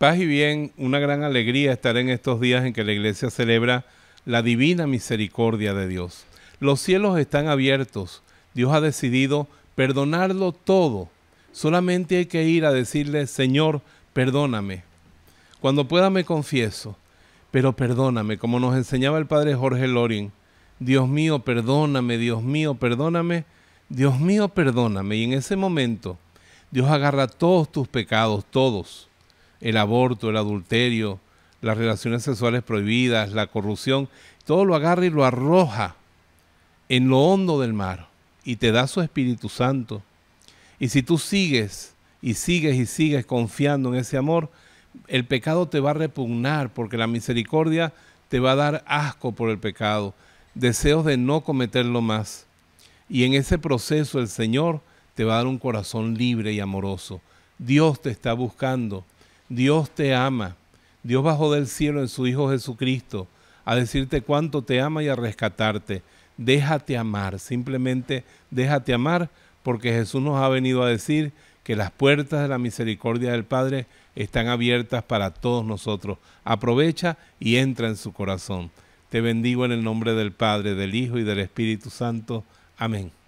Paz y bien, una gran alegría estar en estos días en que la iglesia celebra la divina misericordia de Dios. Los cielos están abiertos. Dios ha decidido perdonarlo todo. Solamente hay que ir a decirle, Señor, perdóname. Cuando pueda me confieso, pero perdóname, como nos enseñaba el padre Jorge Lorin. Dios mío, perdóname, Dios mío, perdóname, Dios mío, perdóname. Y en ese momento, Dios agarra todos tus pecados, todos el aborto, el adulterio, las relaciones sexuales prohibidas, la corrupción, todo lo agarra y lo arroja en lo hondo del mar y te da su Espíritu Santo. Y si tú sigues y sigues y sigues confiando en ese amor, el pecado te va a repugnar porque la misericordia te va a dar asco por el pecado, deseos de no cometerlo más. Y en ese proceso el Señor te va a dar un corazón libre y amoroso. Dios te está buscando Dios te ama. Dios bajó del cielo en su Hijo Jesucristo a decirte cuánto te ama y a rescatarte. Déjate amar, simplemente déjate amar, porque Jesús nos ha venido a decir que las puertas de la misericordia del Padre están abiertas para todos nosotros. Aprovecha y entra en su corazón. Te bendigo en el nombre del Padre, del Hijo y del Espíritu Santo. Amén.